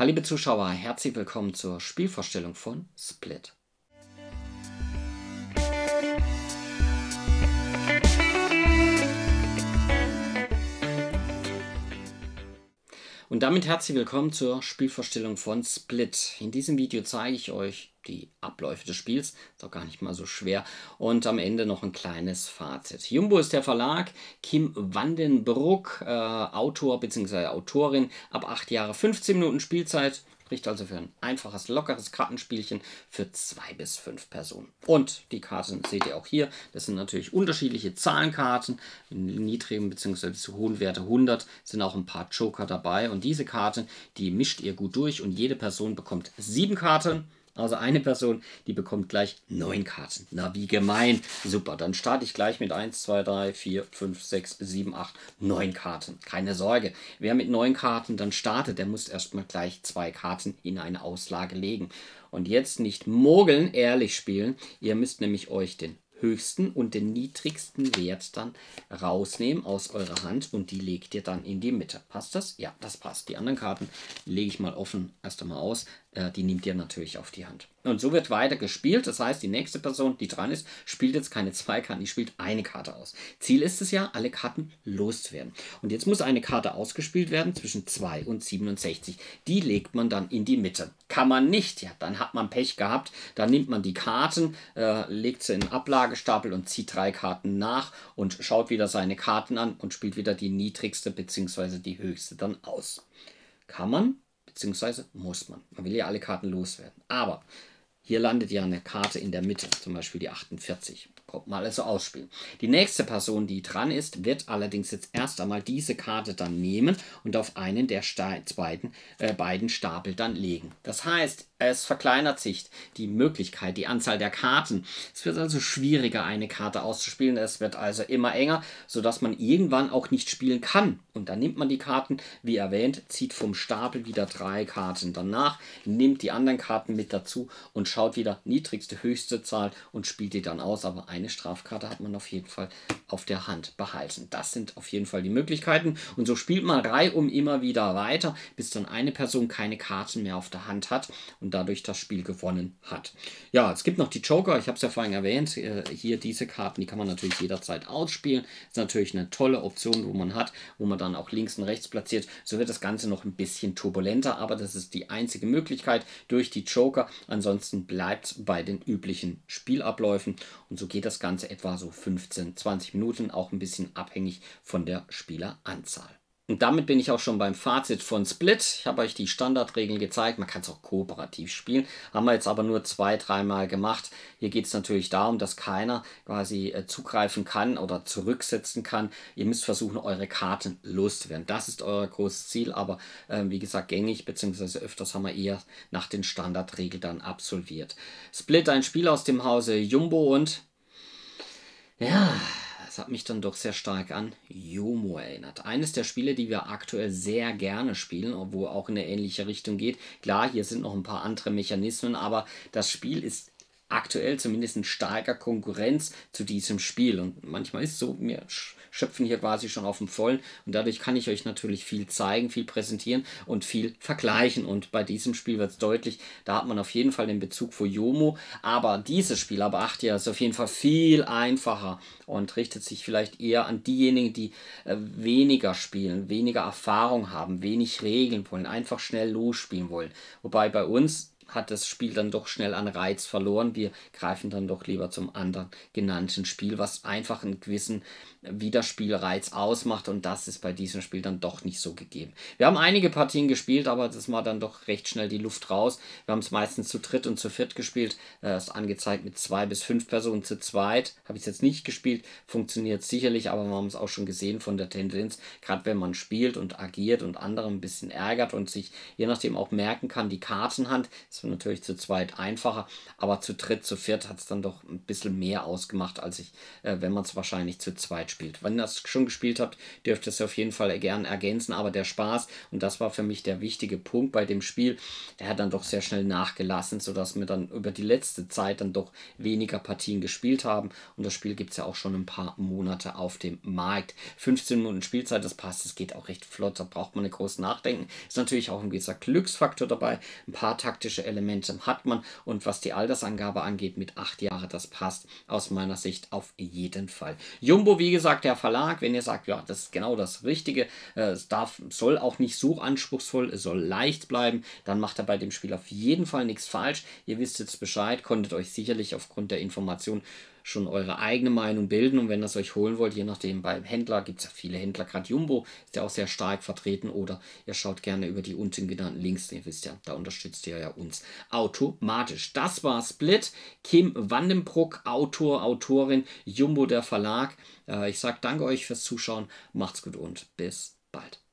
Hallo liebe Zuschauer, herzlich willkommen zur Spielvorstellung von Split. Und damit herzlich willkommen zur Spielvorstellung von Split. In diesem Video zeige ich euch die Abläufe des Spiels, ist auch gar nicht mal so schwer, und am Ende noch ein kleines Fazit. Jumbo ist der Verlag, Kim Vandenbroek, äh, Autor bzw. Autorin, ab 8 Jahre 15 Minuten Spielzeit, Spricht also für ein einfaches, lockeres Kartenspielchen für zwei bis fünf Personen. Und die Karten seht ihr auch hier. Das sind natürlich unterschiedliche Zahlenkarten. In niedrigen bzw. zu hohen Werte 100 sind auch ein paar Joker dabei. Und diese Karten, die mischt ihr gut durch und jede Person bekommt sieben Karten. Also eine Person, die bekommt gleich neun Karten. Na, wie gemein. Super, dann starte ich gleich mit 1, 2, 3, 4, 5, 6, 7, 8, 9 Karten. Keine Sorge. Wer mit neun Karten dann startet, der muss erstmal gleich zwei Karten in eine Auslage legen. Und jetzt nicht mogeln, ehrlich spielen. Ihr müsst nämlich euch den höchsten und den niedrigsten Wert dann rausnehmen aus eurer Hand und die legt ihr dann in die Mitte. Passt das? Ja, das passt. Die anderen Karten lege ich mal offen erst einmal aus. Äh, die nimmt ihr natürlich auf die Hand. Und so wird weiter gespielt. Das heißt, die nächste Person, die dran ist, spielt jetzt keine zwei Karten, die spielt eine Karte aus. Ziel ist es ja, alle Karten loszuwerden. Und jetzt muss eine Karte ausgespielt werden zwischen 2 und 67. Die legt man dann in die Mitte. Kann man nicht, ja, dann hat man Pech gehabt. Dann nimmt man die Karten, äh, legt sie in den Ablagestapel und zieht drei Karten nach und schaut wieder seine Karten an und spielt wieder die niedrigste bzw. die höchste dann aus. Kann man, beziehungsweise muss man. Man will ja alle Karten loswerden. Aber hier landet ja eine Karte in der Mitte, zum Beispiel die 48 mal also ausspielen. Die nächste Person, die dran ist, wird allerdings jetzt erst einmal diese Karte dann nehmen und auf einen der zweiten, äh, beiden Stapel dann legen. Das heißt, es verkleinert sich die Möglichkeit, die Anzahl der Karten. Es wird also schwieriger, eine Karte auszuspielen. Es wird also immer enger, sodass man irgendwann auch nicht spielen kann. Und dann nimmt man die Karten, wie erwähnt, zieht vom Stapel wieder drei Karten danach, nimmt die anderen Karten mit dazu und schaut wieder niedrigste, höchste Zahl und spielt die dann aus, aber ein eine Strafkarte hat man auf jeden Fall auf der Hand behalten. Das sind auf jeden Fall die Möglichkeiten. Und so spielt man reihum immer wieder weiter, bis dann eine Person keine Karten mehr auf der Hand hat und dadurch das Spiel gewonnen hat. Ja, es gibt noch die Joker. Ich habe es ja vorhin erwähnt. Äh, hier diese Karten, die kann man natürlich jederzeit ausspielen. Ist natürlich eine tolle Option, wo man hat, wo man dann auch links und rechts platziert. So wird das Ganze noch ein bisschen turbulenter, aber das ist die einzige Möglichkeit durch die Joker. Ansonsten bleibt es bei den üblichen Spielabläufen. Und so geht das das Ganze etwa so 15, 20 Minuten, auch ein bisschen abhängig von der Spieleranzahl. Und damit bin ich auch schon beim Fazit von Split. Ich habe euch die Standardregeln gezeigt. Man kann es auch kooperativ spielen. Haben wir jetzt aber nur zwei, dreimal gemacht. Hier geht es natürlich darum, dass keiner quasi äh, zugreifen kann oder zurücksetzen kann. Ihr müsst versuchen, eure Karten loszuwerden. Das ist euer großes Ziel. Aber äh, wie gesagt, gängig bzw. öfters haben wir eher nach den Standardregeln dann absolviert. Split, ein Spiel aus dem Hause Jumbo und ja, das hat mich dann doch sehr stark an Jomo erinnert. Eines der Spiele, die wir aktuell sehr gerne spielen, obwohl auch in eine ähnliche Richtung geht. Klar, hier sind noch ein paar andere Mechanismen, aber das Spiel ist aktuell zumindest in starker Konkurrenz zu diesem Spiel. Und manchmal ist so, wir schöpfen hier quasi schon auf dem Vollen und dadurch kann ich euch natürlich viel zeigen, viel präsentieren und viel vergleichen. Und bei diesem Spiel wird es deutlich, da hat man auf jeden Fall den Bezug vor Jomo. Aber dieses Spiel, aber acht ja, ist auf jeden Fall viel einfacher und richtet sich vielleicht eher an diejenigen, die äh, weniger spielen, weniger Erfahrung haben, wenig Regeln wollen, einfach schnell losspielen wollen. Wobei bei uns hat das Spiel dann doch schnell an Reiz verloren. Wir greifen dann doch lieber zum anderen genannten Spiel, was einfach einen gewissen Wiederspielreiz ausmacht und das ist bei diesem Spiel dann doch nicht so gegeben. Wir haben einige Partien gespielt, aber das war dann doch recht schnell die Luft raus. Wir haben es meistens zu dritt und zu viert gespielt. Das äh, ist angezeigt mit zwei bis fünf Personen zu zweit. Habe ich es jetzt nicht gespielt, funktioniert sicherlich, aber wir haben es auch schon gesehen von der Tendenz, gerade wenn man spielt und agiert und andere ein bisschen ärgert und sich je nachdem auch merken kann, die Kartenhand ist natürlich zu zweit einfacher, aber zu dritt, zu viert hat es dann doch ein bisschen mehr ausgemacht, als ich, äh, wenn man es wahrscheinlich zu zweit spielt. Wenn ihr das schon gespielt habt, dürft ihr es auf jeden Fall gern ergänzen, aber der Spaß, und das war für mich der wichtige Punkt bei dem Spiel, der hat dann doch sehr schnell nachgelassen, sodass wir dann über die letzte Zeit dann doch weniger Partien gespielt haben. Und das Spiel gibt es ja auch schon ein paar Monate auf dem Markt. 15 Minuten Spielzeit, das passt, das geht auch recht flott, da braucht man nicht groß nachdenken. Ist natürlich auch ein gewisser Glücksfaktor dabei, ein paar taktische Elemente hat man und was die Altersangabe angeht, mit acht Jahren, das passt aus meiner Sicht auf jeden Fall. Jumbo, wie gesagt, der Verlag, wenn ihr sagt, ja, das ist genau das Richtige, äh, es darf, soll auch nicht so anspruchsvoll, es soll leicht bleiben, dann macht er bei dem Spiel auf jeden Fall nichts falsch. Ihr wisst jetzt Bescheid, konntet euch sicherlich aufgrund der Information schon eure eigene Meinung bilden. Und wenn ihr es euch holen wollt, je nachdem beim Händler, gibt es ja viele Händler, gerade Jumbo ist ja auch sehr stark vertreten. Oder ihr schaut gerne über die unten genannten Links, ihr wisst ja, da unterstützt ihr ja uns automatisch. Das war Split. Kim Vandenbruck, Autor, Autorin, Jumbo der Verlag. Äh, ich sage danke euch fürs Zuschauen, macht's gut und bis bald.